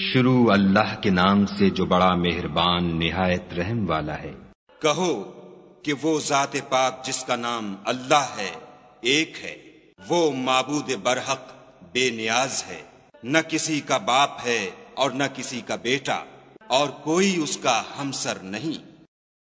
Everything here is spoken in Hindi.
शुरू अल्लाह के नाम से जो बड़ा मेहरबान निहायत रहम वाला है कहो कि वो जात पाक जिसका नाम अल्लाह है एक है वो माबूद बरहक बेनियाज है न किसी का बाप है और न किसी का बेटा और कोई उसका हमसर नहीं